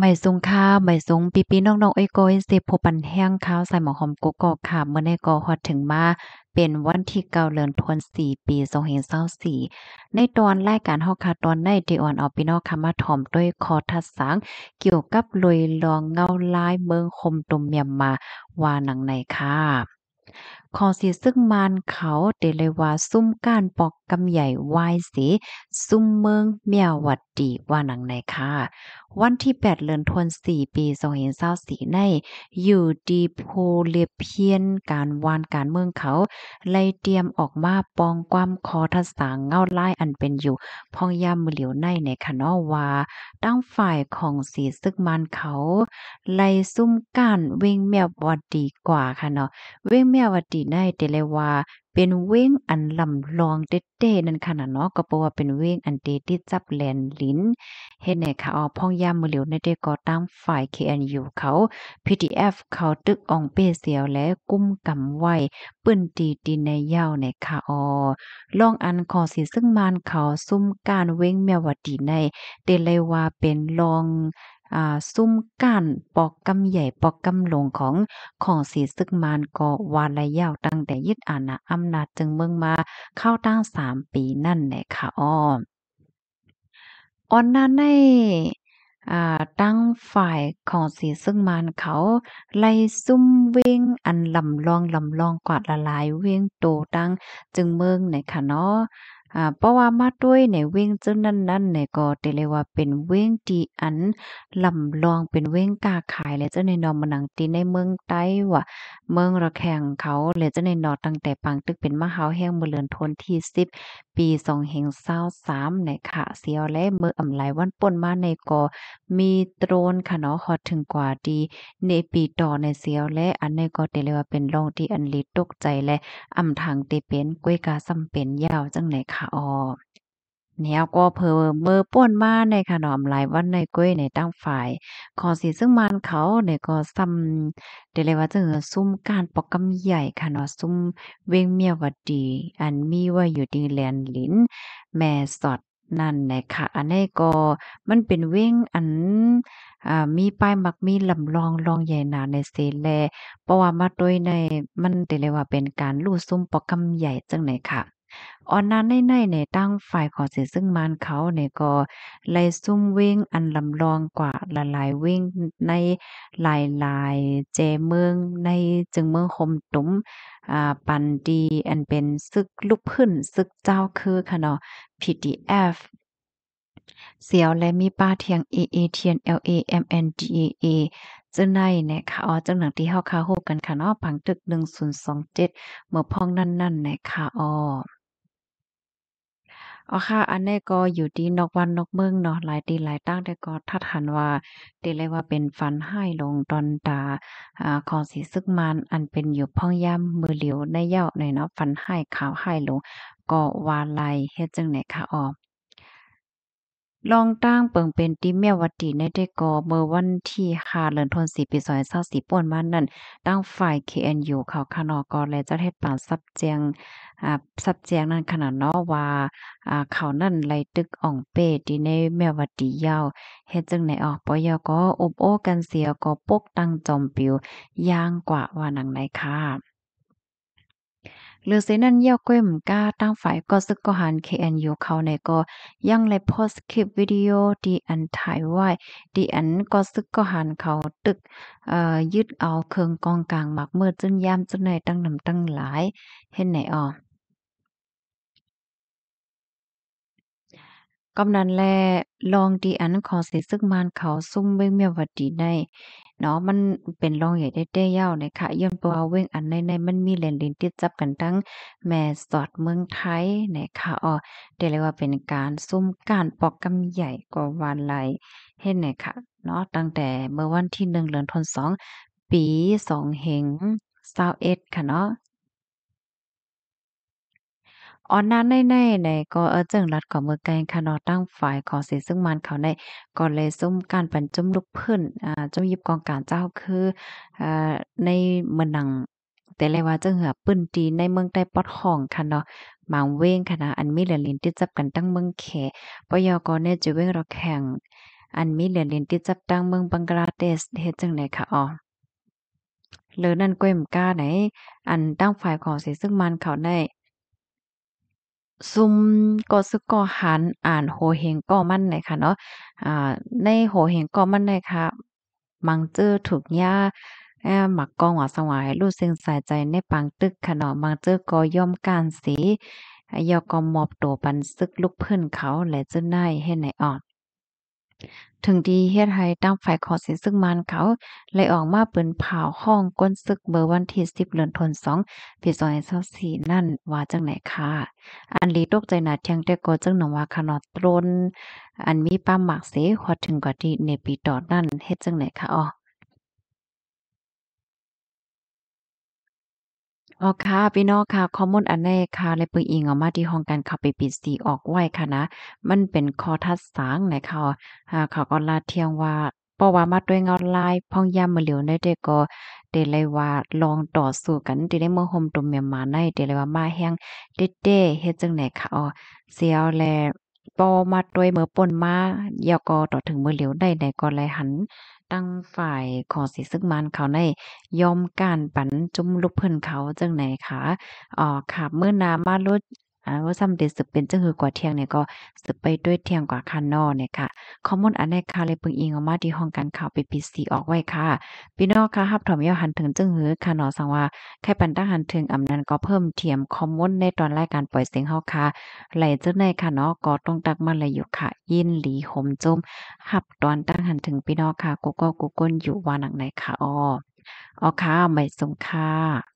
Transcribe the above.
ไม่สูงค่าไม่สูงปีปีน้องๆอไอ้ก้อยสิพบปันแห้งข้าว ใส่หมอหอมกุกกอกค่ะ เมื่อในกอฮอดถึงมาเป็นวันที่เก่าเลือนทวนสี่ปีสองเห็นเศร้าสี่ในตอนรายการฮอกคาตอนในดีออนออปพีนอกคามาถ่อมด้วยคอทัดสังเกี่ยวกับลอยลองเงาลายเมืองคมตุมเมียมมาว่าหนังในค่ะขอสีซึ่งมานเขาเดเลยว่าซุ่มก้านปอกกำใหญ่วายสีซุ่มเมืองเมียวัดดีว่าหนังไหนค่ะวันที่ 8เดือนธันวาคมปี2024ใน อยู่ดีโพเลเพียนการวานการเมืองเขาเลยเตรียมออกมาปองความคอทัสางเงาไล่อันเป็นอยู่พองยามมือเหลียวในในคานอะว่าตั้งฝ่ายของสีซึกมันเขาเลยซุ่มกานเวงเมียวัดดีกว่าค่ะเนาะเวงเมียวัดดีในเตเลวาเป็นเว้งอันลำลองเต้ๆนั่นค่ะดเนาะก็เพราะว่า เป็นเว้งอันเตที่จับแลนลิ้นเฮ็ดให้ค่ะออพ่องยามมือเหลียวในเตก็ตั้งฝ่าย KNU เขา PDF เขาตึกอองเป้เสียวและกุ้มกำไว้ปื้นตีตีในยาวในค่ะออลองอันคอสีซึ่งมานเขาซุ่มการเว้งเมียวดีในเตเลวาเป็นลองซุ่มก้านปอกกำใหญ่ปอกกำหลงของของสีซึกมานก็วาลระยาวตั้งแต่ยึดอาณาอำนาจจึงเมืองมาเข้าตั้งสามปีนั่นแหละค่ะอ้อออนนา้นในตั้งฝ่ายของสีซึ่งมานเขา ไล่ซุ่มเวงอันลำลองลำลองกวาดละลายเวงโตตั้งจึงเมืองไหนค่ะเนาะ่าเพราะว่ามาด้วยในเวงจึงนั้นนั้นเนี่ยก็เตเลยว่าเป็นเว้งที่อันลำลองเป็นเว้งกาขาย และเจ้าในนอมันหนังตีในเมืองไต้หว่าเมืองระแข่งเขาและเจ้าในนอตั้งแต่ปังตึกเป็นมหาแห่งมือเลือนทนที่สิบปีสองแห่งเศร้าสามในค่ะเสียวและเมื่ออ่ำไหลวันป่นมาในก็มีตรนค่ะเนาะฮอดถึงกว่าดี ในปีต่อในเสียวและอันในก็เตเลยว่าเป็นลองที่อันลีตกใจและอ่ำทางเตเป็นกวยกาสำเป็นยาวจังไหนค่ะอ๋อเนี่ยก็เพอเมื่อป้อนมาในขนมหลายวันในกล้วยในตั้งฝ่ายขอสีซึ่งมันเขาเนี่ยก็ซ้ำเดลยว่าจะซุ่มการปอกกำใหญ่ค่ะเนาะซุ่มเวงเมียวัดดี อันมีว่าอยู่ดีแลนลิ้นแม่สอดนั่นนะคะอันนี้ก็มันเป็นเว้งอันมีป้ายมักมีลำลองลองใหญ่หนาในเซแลเพราะว่ามาโดยในมันเดลยว่าเป็นการลู่ซุ้มปอกกำใหญ่จังไหนค่ะออนนาในในในตั้งฝ่ายของเสียซึ่งมานเขาเนี่ยก็ไล่ซุ่มวิ่งอันลำลองกว่าละหลายวว่งในหลายหลายเจเมืองในจึงเมืองคมตุ้มอ่าปันดีอันเป็นซึกลุกขึ้นซึกเจ้าคือค่ะเนาะ PDF เสียวและมีป้าเทียง AA เทียน LA MNDA จึงในเนี่ยค่ะอ๋อจังหนังที่เฮาคาโฮกันค่ะเนาะผังตึก 1027เมื่อพ้องนั่นๆเนี่ยค่ะอ๋ออาค่ะ อันนี้ก็อยู่ที่นอกวันนอกเมืองเนาะ หลายตีหลายตั้งแต่ก็ทัดหันว่าตีเลยว่าเป็นฟันให้ลงตอนตาอ่าของสีซึกมัน อันเป็นอยู่พ่องย่ำมือเหลียวในเย่าในเนาะฟันให้ขาวให้ลง ก็วาลัยเฮ็ดจังไหนคะออลองตั้งเปิงเป็นติเมียวัติในได้ก่อเมื่อวันที่ข้าเลือนทนสีปีสอยเศร้าสีป่วนมานั่นตั้งฝ่าย KNU เขาขนอกอและเจ้าเทศป่าซับเจียงอ่าซับเจียงนั่นขนาดน้อว่าอ่าเขานั่นไรตึกอ่องเปดดีในเมียวัติยาวเฮ็ดจึงในออกปอยก็อบโอ้กันเสียก็ปกตั้งจอมปิวยางกว่าว่านังไหนค่ะหรือเสนั่นเย่าก้มก้าตั้งฝ่ายก็ซึกก็หัน KNU เขาในก็ยังเลยโพสคลิปวิดีโอดีอันถ่ายไว้ดีอันก็ซึกก็หันเขาตึกเอ่อยึดเอาเครื่องกองกลางหมักเมื่อจึงยามจึงในตั้งนำตั้งหลายเห็นไหนอ๋อกำนันแลลองดีอันขอเสซึกมานเขาซุ่มเว้งเมียวัดดีในเนาะมันเป็นรองใหญ่ได้เย้ยานี่ยค่ะย่อมตัวเว้งอันในในมันมีแหล่งดินติดจับกันทั้งแม่สอดเมืองไทยนยคะอ๋อเดี๋ยวเรียกว่าเป็นการซุ่มการปอกกำใหญ่กว่าวันไหลเห็นไหนค่ะเนาะตั้งแต่เมื่อวันที่หนึ่งเหลือนทนสองปีสองเหงเศร้าเอ็ดค่ะเนาะออนนั้นในในก็เออจึงรัดก่อมือแกงคานอตั้งฝ่ายของสีซึ่งมันเขาในก่อนเลยซุ่มการปันจุ่มลูกพื้นอ่าจุ่มยิบกองการเจ้าคืออ่าในเมืองหนังแต่เลยว่าจะเหือปืนตีในเมืองใต้ปอดห้องค่นเนาะหมางเว้งค่ะนะอันมีเหลือลินที่จับกันตั้งเมืองแขปยกรเนี่ยจะเว้งเราแข่งอันมีเหลือลินที่จับตั้งเมืองบังกลาเทศเฮ็ดจังไหนค่ะอ๋อหรือนั่นก้ยมก้าไหนอันตั้งฝ่ายของสีซึ่งมันเขาได้ซุมก็ซึกก็หันอ่านโหเหงก็มั่นเลยค่ะเนาะอ่าในโหเหงก็มั่นเลยค่ะ มังเจอถูกย่าแอหมักกองหวาสวายรู้สึงสายใจในปังตึกค่ะเนาะมังเจอก็ย่อมการสียอกอมอบตัวปันซึกลุกเพื่อนเขาและเจะไดน้ให้ไหนออกถึงดีเฮ็ดให้ตั้งฝ่ายของสินซึ่งมันเขาเลยออกมาเปินเผาห้องก้นซึกเบอร์วันที่10เดือนธันวาคมปี2ส2 4นั่นว่าจังไหนค่ะอันลีตกใจหนาเทียงแต่ก็จังหนองว่าขนอดตรน อันมีป้าหมากเสฮอดถึงกว่าที่ในปีต่อนั่นเฮ็ดจังไหนค่ะอ๋ออ๋อค่ะพี่น้องค่ะข้อมูลอันแรกค่ะและปึงอิงออกมาที่ห้องการเข้าไปปิดสีออกไว้ค่ะนะ มันเป็นคอทัดสางไหนค่ะอ่าเขาก็ลาเทียงว่าเพราะว่า มาด้วยเงาลายพ่องยามมือเหลียวในเด็กก็เดเลยว่าลองต่อสู้กันเดไลยเมื่อห่มตุ่มแม่มาในเดเลยว่ามาแห้งเด้เฮ็ดจังไหนค่ะอ๋อเสียวแลปอมาด้วยเมื่อป่นมาเยาก็ต่อถึงเมื่อเหลียวได้ในก็ไหลหัน ตั้งฝ่ายของสีซึกมันเขาใน ยอมการปันจุ่มลูกเพิ่นเขาจังไหนคะอ๋อค่ะเมื่อนามาลดอ่าว่าซ้ำเดสืบเป็นจังหือกว่าเที่ยงเนี่ยก็สืบไปด้วยเที่ยงกว่าคันนอเนี่ยค่ะข้อมูลอันในคาเลยปึงอิงออกมาที่ห้องการข่าวปปปีซีออกไว้ค่ะ พี่น้องค่ะฮับถอมยาวหันถึงจังหือคันนอสังว่าแค่ปันตั้งหันถึงอำนันก็เพิ่มเทียมข้อมูลในตอนรายการปล่อยเสียงเฮาค่ะ ไหลจังในค่ะเนาะก็ต้องตักมาเลยอยู่ค่ะ ยินหลีหมจมฮับตอนตั้งหันถึงพี่น้องค่ะกูก็กูก้นอยู่ว่าหนังไหนค่ะอ๋ออ๋อค่ะไม่สงค่ะ